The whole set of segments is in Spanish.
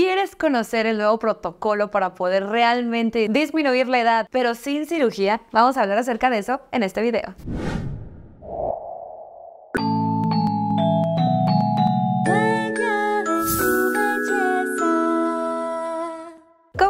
¿Quieres conocer el nuevo protocolo para poder realmente disminuir la edad, pero sin cirugía? Vamos a hablar acerca de eso en este video.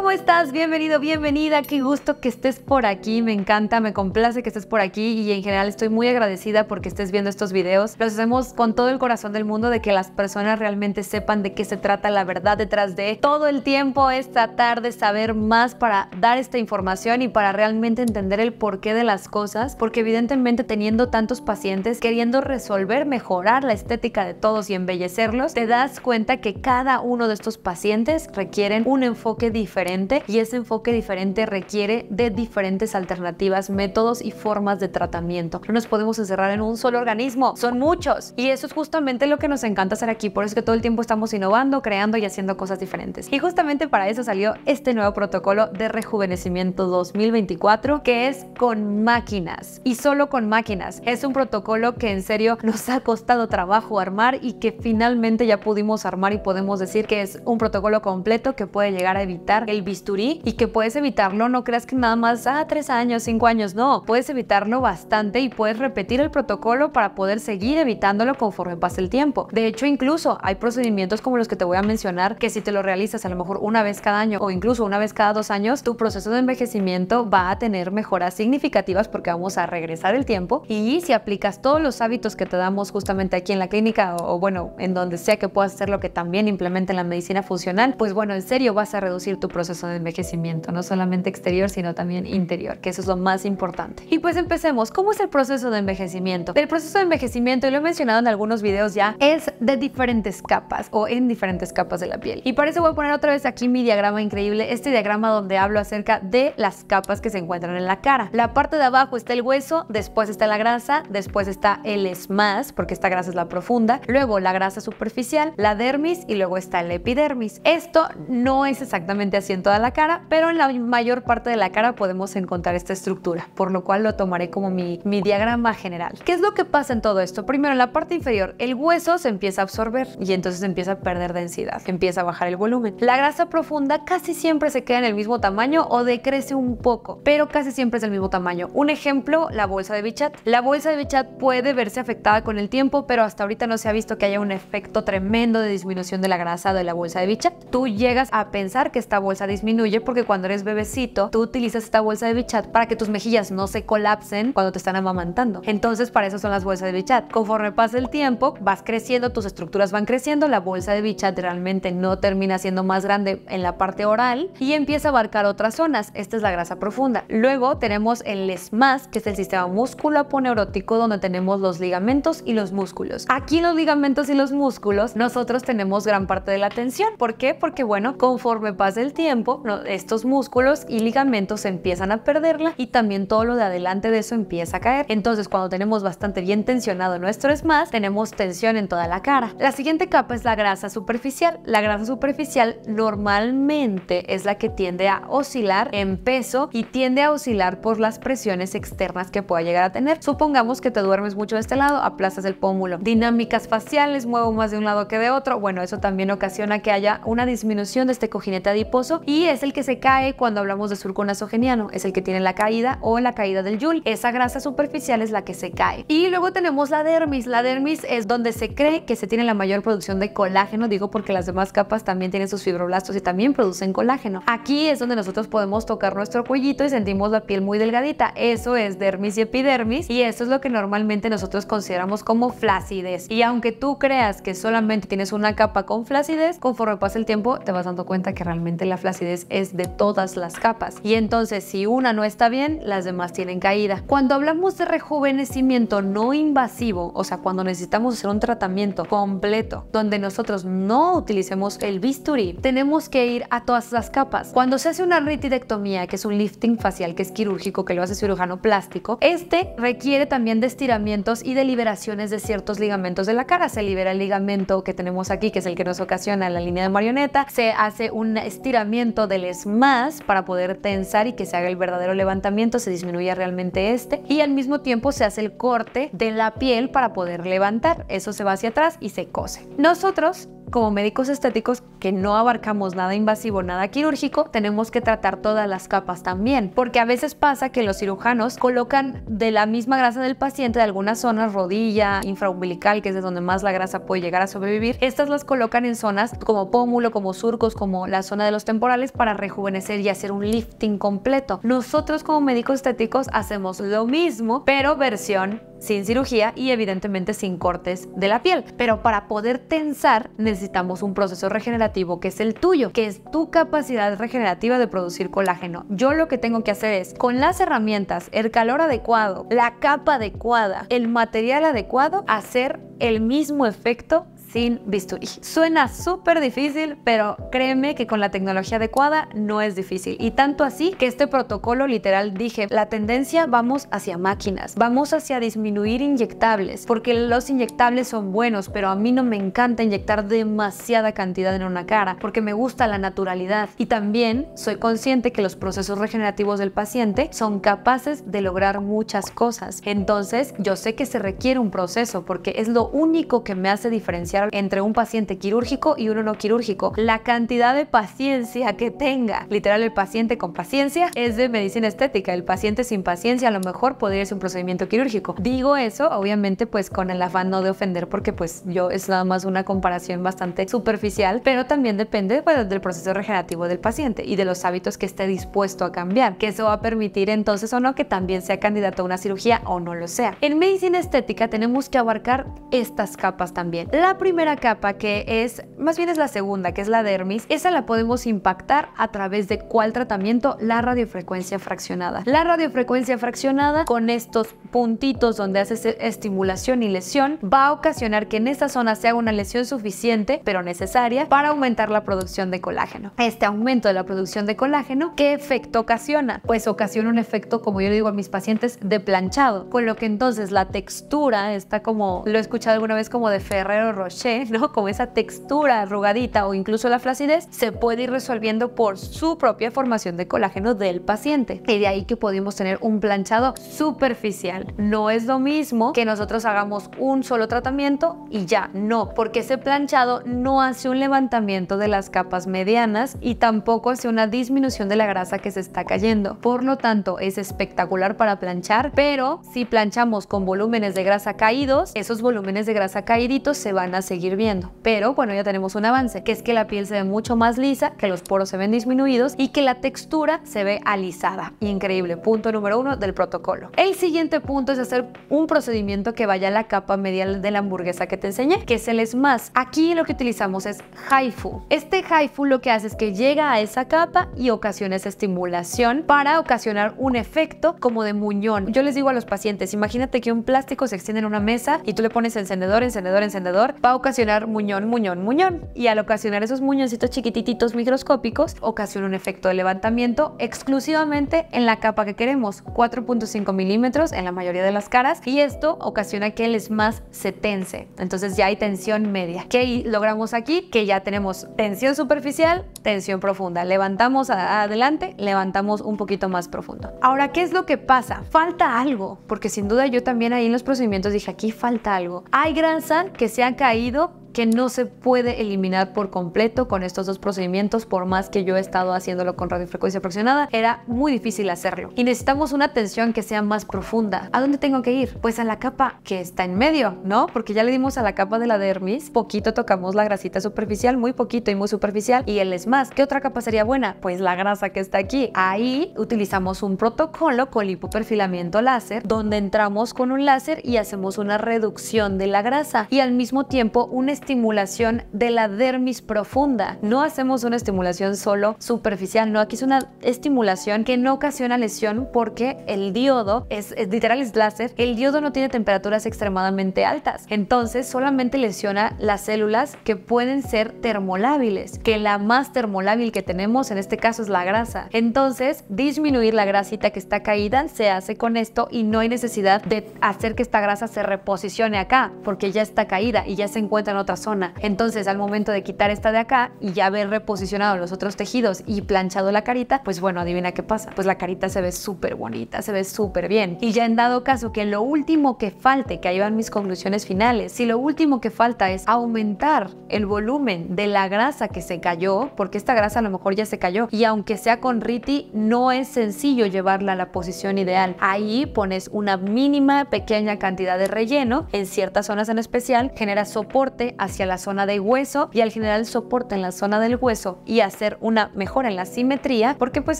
¿Cómo estás? Bienvenido, bienvenida. Qué gusto que estés por aquí. Me encanta, me complace que estés por aquí y en general estoy muy agradecida porque estés viendo estos videos. Los hacemos con todo el corazón del mundo de que las personas realmente sepan de qué se trata la verdad detrás de todo el tiempo es tratar de saber más para dar esta información y para realmente entender el porqué de las cosas, porque evidentemente teniendo tantos pacientes queriendo resolver, mejorar la estética de todos y embellecerlos, te das cuenta que cada uno de estos pacientes requieren un enfoque diferente y ese enfoque diferente requiere de diferentes alternativas, métodos y formas de tratamiento. No nos podemos encerrar en un solo organismo, son muchos. Y eso es justamente lo que nos encanta hacer aquí, por eso es que todo el tiempo estamos innovando, creando y haciendo cosas diferentes. Y justamente para eso salió este nuevo protocolo de rejuvenecimiento 2024 que es con máquinas y solo con máquinas. Es un protocolo que en serio nos ha costado trabajo armar y que finalmente ya pudimos armar y podemos decir que es un protocolo completo que puede llegar a evitar el bisturí y que puedes evitarlo, no creas que nada más, a ah, tres años, cinco años, no, puedes evitarlo bastante y puedes repetir el protocolo para poder seguir evitándolo conforme pase el tiempo. De hecho, incluso hay procedimientos como los que te voy a mencionar que si te lo realizas a lo mejor una vez cada año o incluso una vez cada dos años, tu proceso de envejecimiento va a tener mejoras significativas porque vamos a regresar el tiempo y si aplicas todos los hábitos que te damos justamente aquí en la clínica o, bueno, en donde sea que puedas hacer lo que también implementen la medicina funcional, pues bueno, en serio vas a reducir tu proceso de envejecimiento, no solamente exterior, sino también interior, que eso es lo más importante. Y pues empecemos. ¿Cómo es el proceso de envejecimiento? El proceso de envejecimiento, y lo he mencionado en algunos videos ya, es de diferentes capas o en diferentes capas de la piel. Y para eso voy a poner otra vez aquí mi diagrama increíble, este diagrama donde hablo acerca de las capas que se encuentran en la cara. La parte de abajo está el hueso, después está la grasa, después está el esmas, porque esta grasa es la profunda, luego la grasa superficial, la dermis y luego está el epidermis. Esto no es exactamente asiento toda la cara, pero en la mayor parte de la cara podemos encontrar esta estructura, por lo cual lo tomaré como mi, mi diagrama general. ¿Qué es lo que pasa en todo esto? Primero, en la parte inferior, el hueso se empieza a absorber y entonces empieza a perder densidad, empieza a bajar el volumen. La grasa profunda casi siempre se queda en el mismo tamaño o decrece un poco, pero casi siempre es del mismo tamaño. Un ejemplo, la bolsa de Bichat. La bolsa de Bichat puede verse afectada con el tiempo, pero hasta ahorita no se ha visto que haya un efecto tremendo de disminución de la grasa de la bolsa de Bichat. Tú llegas a pensar que esta bolsa de disminuye porque cuando eres bebecito, tú utilizas esta bolsa de bichat para que tus mejillas no se colapsen cuando te están amamantando. Entonces, para eso son las bolsas de bichat. Conforme pasa el tiempo, vas creciendo, tus estructuras van creciendo, la bolsa de bichat realmente no termina siendo más grande en la parte oral y empieza a abarcar otras zonas. Esta es la grasa profunda. Luego tenemos el SMAS, que es el sistema músculo aponeurótico donde tenemos los ligamentos y los músculos. Aquí los ligamentos y los músculos nosotros tenemos gran parte de la tensión. ¿Por qué? Porque bueno, conforme pasa el tiempo, estos músculos y ligamentos empiezan a perderla y también todo lo de adelante de eso empieza a caer. Entonces, cuando tenemos bastante bien tensionado nuestro esmás, tenemos tensión en toda la cara. La siguiente capa es la grasa superficial. La grasa superficial normalmente es la que tiende a oscilar en peso y tiende a oscilar por las presiones externas que pueda llegar a tener. Supongamos que te duermes mucho de este lado, aplastas el pómulo. Dinámicas faciales, muevo más de un lado que de otro. Bueno, eso también ocasiona que haya una disminución de este cojinete adiposo y es el que se cae cuando hablamos de surco nasogeniano, es el que tiene la caída o la caída del yul. Esa grasa superficial es la que se cae. Y luego tenemos la dermis. La dermis es donde se cree que se tiene la mayor producción de colágeno, digo porque las demás capas también tienen sus fibroblastos y también producen colágeno. Aquí es donde nosotros podemos tocar nuestro cuellito y sentimos la piel muy delgadita. Eso es dermis y epidermis y eso es lo que normalmente nosotros consideramos como flacidez. Y aunque tú creas que solamente tienes una capa con flacidez, conforme pasa el tiempo te vas dando cuenta que realmente la flacidez es de todas las capas y entonces si una no está bien, las demás tienen caída. Cuando hablamos de rejuvenecimiento no invasivo, o sea, cuando necesitamos hacer un tratamiento completo donde nosotros no utilicemos el bisturí, tenemos que ir a todas las capas. Cuando se hace una retidectomía, que es un lifting facial que es quirúrgico, que lo hace cirujano plástico, este requiere también de estiramientos y de liberaciones de ciertos ligamentos de la cara. Se libera el ligamento que tenemos aquí, que es el que nos ocasiona la línea de marioneta, se hace un estiramiento del es más para poder tensar y que se haga el verdadero levantamiento, se disminuya realmente este y al mismo tiempo se hace el corte de la piel para poder levantar. Eso se va hacia atrás y se cose. Nosotros como médicos estéticos que no abarcamos nada invasivo, nada quirúrgico, tenemos que tratar todas las capas también, porque a veces pasa que los cirujanos colocan de la misma grasa del paciente de algunas zonas, rodilla, infraumbilical, que es de donde más la grasa puede llegar a sobrevivir, estas las colocan en zonas como pómulo, como surcos, como la zona de los temporales para rejuvenecer y hacer un lifting completo. Nosotros como médicos estéticos hacemos lo mismo, pero versión sin cirugía y evidentemente sin cortes de la piel. Pero para poder tensar necesitamos un proceso regenerativo que es el tuyo, que es tu capacidad regenerativa de producir colágeno. Yo lo que tengo que hacer es, con las herramientas, el calor adecuado, la capa adecuada, el material adecuado, hacer el mismo efecto sin bisturí. Suena súper difícil, pero créeme que con la tecnología adecuada no es difícil. Y tanto así que este protocolo literal dije, la tendencia vamos hacia máquinas, vamos hacia disminuir inyectables, porque los inyectables son buenos, pero a mí no me encanta inyectar demasiada cantidad en una cara, porque me gusta la naturalidad. Y también soy consciente que los procesos regenerativos del paciente son capaces de lograr muchas cosas. Entonces, yo sé que se requiere un proceso, porque es lo único que me hace diferenciar entre un paciente quirúrgico y uno no quirúrgico. La cantidad de paciencia que tenga, literal el paciente con paciencia es de medicina estética, el paciente sin paciencia a lo mejor podría ser un procedimiento quirúrgico. Digo eso, obviamente pues con el afán no de ofender porque pues yo es nada más una comparación bastante superficial, pero también depende pues, del proceso regenerativo del paciente y de los hábitos que esté dispuesto a cambiar, que eso va a permitir entonces o no que también sea candidato a una cirugía o no lo sea. En medicina estética tenemos que abarcar estas capas también. La primera primera capa, que es, más bien es la segunda, que es la dermis, esa la podemos impactar a través de cuál tratamiento? La radiofrecuencia fraccionada. La radiofrecuencia fraccionada con estos puntitos donde hace e-, estimulación y lesión va a ocasionar que en esa zona se haga una lesión suficiente, pero necesaria, para aumentar la producción de colágeno. Este aumento de la producción de colágeno, ¿qué efecto ocasiona? Pues ocasiona un efecto, como yo le digo a mis pacientes, de planchado, con lo que entonces la textura está como, lo he escuchado alguna vez como de Ferrero Rocher, ¿no? Con esa textura arrugadita o incluso la flacidez, se puede ir resolviendo por su propia formación de colágeno del paciente. Y de ahí que pudimos tener un planchado superficial. No es lo mismo que nosotros hagamos un solo tratamiento y ya, no, porque ese planchado no hace un levantamiento de las capas medianas y tampoco hace una disminución de la grasa que se está cayendo. Por lo tanto, es espectacular para planchar, pero si planchamos con volúmenes de grasa caídos, esos volúmenes de grasa caíditos se van a seguir viendo. Pero bueno, ya tenemos un avance, que es que la piel se ve mucho más lisa, que los poros se ven disminuidos y que la textura se ve alisada. Increíble, punto número uno del protocolo. El siguiente punto es hacer un procedimiento que vaya a la capa medial de la hamburguesa que te enseñé, que es el más, Aquí lo que utilizamos es Haifu. Este Haifu lo que hace es que llega a esa capa y ocasiona esa estimulación para ocasionar un efecto como de muñón. Yo les digo a los pacientes, imagínate que un plástico se extiende en una mesa y tú le pones encendedor, encendedor, encendedor, ocasionar muñón, muñón, muñón. Y al ocasionar esos muñoncitos chiquititos microscópicos, ocasiona un efecto de levantamiento exclusivamente en la capa que queremos, 4.5 milímetros en la mayoría de las caras. Y esto ocasiona que el es se tense. Entonces ya hay tensión media. ¿Qué logramos aquí? Que ya tenemos tensión superficial, tensión profunda. Levantamos adelante, levantamos un poquito más profundo. Ahora, ¿qué es lo que pasa? Falta algo, porque sin duda yo también ahí en los procedimientos dije, aquí falta algo. Hay san que se ha caído seguido que no se puede eliminar por completo con estos dos procedimientos, por más que yo he estado haciéndolo con radiofrecuencia fraccionada, era muy difícil hacerlo. Y necesitamos una tensión que sea más profunda. ¿A dónde tengo que ir? Pues a la capa que está en medio, ¿no? Porque ya le dimos a la capa de la dermis, poquito tocamos la grasita superficial, muy poquito y muy superficial, y él es más. ¿Qué otra capa sería buena? Pues la grasa que está aquí. Ahí utilizamos un protocolo con hipoperfilamiento láser, donde entramos con un láser y hacemos una reducción de la grasa y al mismo tiempo un estimulación de la dermis profunda. No hacemos una estimulación solo superficial, no, aquí es una estimulación que no ocasiona lesión porque el diodo es, literal es láser, el diodo no tiene temperaturas extremadamente altas, entonces solamente lesiona las células que pueden ser termolábiles, que la más termolábil que tenemos en este caso es la grasa. Entonces, disminuir la grasita que está caída se hace con esto y no hay necesidad de hacer que esta grasa se reposicione acá porque ya está caída y ya se encuentra en zona. Entonces, al momento de quitar esta de acá y ya haber reposicionado los otros tejidos y planchado la carita, pues bueno, adivina qué pasa. Pues la carita se ve súper bonita, se ve súper bien. Y ya en dado caso que lo último que falte, que ahí van mis conclusiones finales, si lo último que falta es aumentar el volumen de la grasa que se cayó, porque esta grasa a lo mejor ya se cayó, y aunque sea con Riti, no es sencillo llevarla a la posición ideal. Ahí pones una mínima pequeña cantidad de relleno en ciertas zonas en especial, genera soporte hacia la zona del hueso y al general soporte en la zona del hueso y hacer una mejora en la simetría, porque pues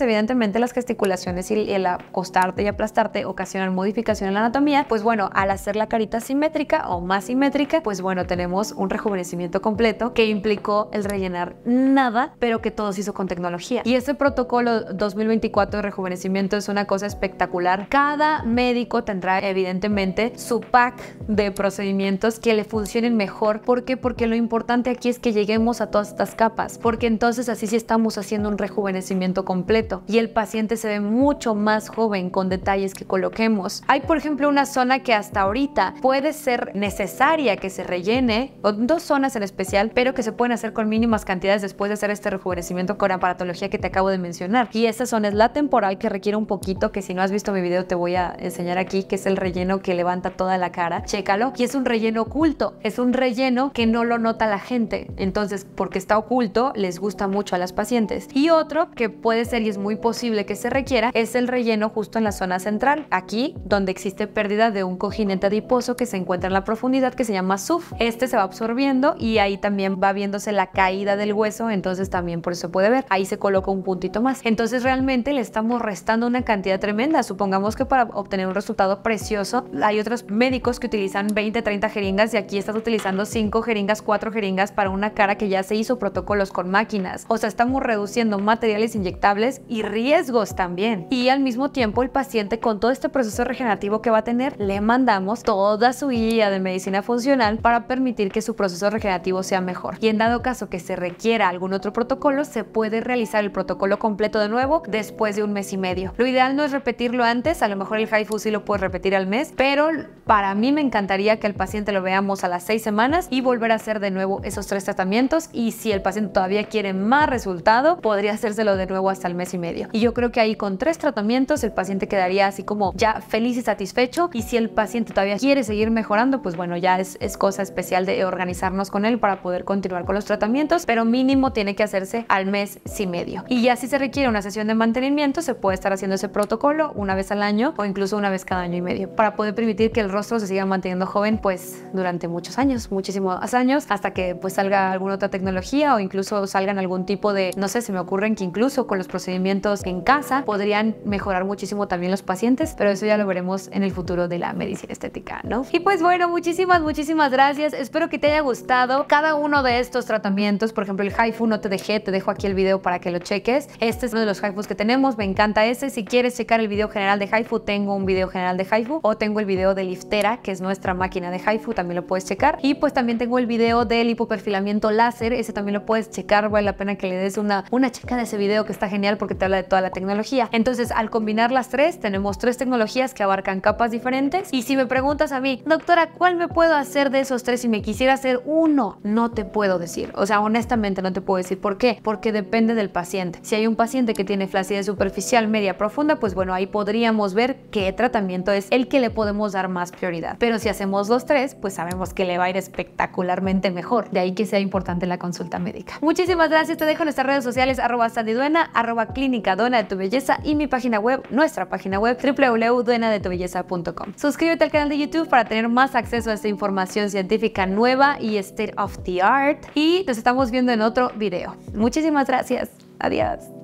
evidentemente las gesticulaciones y el acostarte y aplastarte ocasionan modificación en la anatomía, pues bueno, al hacer la carita simétrica o más simétrica, pues bueno, tenemos un rejuvenecimiento completo que implicó el rellenar nada, pero que todo se hizo con tecnología. Y este protocolo 2024 de rejuvenecimiento es una cosa espectacular. Cada médico tendrá evidentemente su pack de procedimientos que le funcionen mejor porque porque lo importante aquí es que lleguemos a todas estas capas, porque entonces así sí estamos haciendo un rejuvenecimiento completo y el paciente se ve mucho más joven con detalles que coloquemos. Hay, por ejemplo, una zona que hasta ahorita puede ser necesaria que se rellene, o dos zonas en especial, pero que se pueden hacer con mínimas cantidades después de hacer este rejuvenecimiento con aparatología que te acabo de mencionar. Y esa zona es la temporal que requiere un poquito, que si no has visto mi video te voy a enseñar aquí, que es el relleno que levanta toda la cara. Chécalo. Y es un relleno oculto, es un relleno que no lo nota la gente. Entonces, porque está oculto, les gusta mucho a las pacientes. Y otro que puede ser y es muy posible que se requiera es el relleno justo en la zona central, aquí donde existe pérdida de un cojinete adiposo que se encuentra en la profundidad que se llama SUF. Este se va absorbiendo y ahí también va viéndose la caída del hueso, entonces también por eso puede ver. Ahí se coloca un puntito más. Entonces realmente le estamos restando una cantidad tremenda. Supongamos que para obtener un resultado precioso hay otros médicos que utilizan 20, 30 jeringas y aquí estás utilizando 5 jeringas, cuatro jeringas para una cara que ya se hizo protocolos con máquinas. O sea, estamos reduciendo materiales inyectables y riesgos también. Y al mismo tiempo el paciente con todo este proceso regenerativo que va a tener, le mandamos toda su guía de medicina funcional para permitir que su proceso regenerativo sea mejor. Y en dado caso que se requiera algún otro protocolo, se puede realizar el protocolo completo de nuevo después de un mes y medio. Lo ideal no es repetirlo antes, a lo mejor el HIFU si lo puede repetir al mes, pero para mí me encantaría que el paciente lo veamos a las seis semanas y volvamos a hacer de nuevo esos tres tratamientos y si el paciente todavía quiere más resultado, podría hacérselo de nuevo hasta el mes y medio. Y yo creo que ahí con tres tratamientos el paciente quedaría así como ya feliz y satisfecho y si el paciente todavía quiere seguir mejorando, pues bueno, ya es, es cosa especial de organizarnos con él para poder continuar con los tratamientos, pero mínimo tiene que hacerse al mes y medio. Y ya si se requiere una sesión de mantenimiento, se puede estar haciendo ese protocolo una vez al año o incluso una vez cada año y medio para poder permitir que el rostro se siga manteniendo joven pues durante muchos años, muchísimo, años hasta que pues salga alguna otra tecnología o incluso salgan algún tipo de, no sé, se me ocurren que incluso con los procedimientos en casa podrían mejorar muchísimo también los pacientes, pero eso ya lo veremos en el futuro de la medicina estética, ¿no? Y pues bueno, muchísimas, muchísimas gracias. Espero que te haya gustado cada uno de estos tratamientos. Por ejemplo, el haifu no te dejé, te dejo aquí el video para que lo cheques. Este es uno de los haifus que tenemos, me encanta ese. Si quieres checar el video general de haifu, tengo un video general de haifu o tengo el video de liftera, que es nuestra máquina de haifu, también lo puedes checar. Y pues también tengo el video del hipoperfilamiento láser, ese también lo puedes checar, vale la pena que le des una, una checa de ese video que está genial porque te habla de toda la tecnología. Entonces, al combinar las tres, tenemos tres tecnologías que abarcan capas diferentes. Y si me preguntas a mí, doctora, ¿cuál me puedo hacer de esos tres? Si me quisiera hacer uno, no te puedo decir. O sea, honestamente no te puedo decir. ¿Por qué? Porque depende del paciente. Si hay un paciente que tiene flacidez superficial media profunda, pues bueno, ahí podríamos ver qué tratamiento es el que le podemos dar más prioridad. Pero si hacemos los tres, pues sabemos que le va a ir espectacular particularmente mejor. De ahí que sea importante la consulta médica. Muchísimas gracias. Te dejo en nuestras redes sociales arroba sandiduena, arroba clínica dona de tu belleza y mi página web, nuestra página web www.duenadetubelleza.com. Suscríbete al canal de YouTube para tener más acceso a esta información científica nueva y state of the art. Y nos estamos viendo en otro video. Muchísimas gracias. Adiós.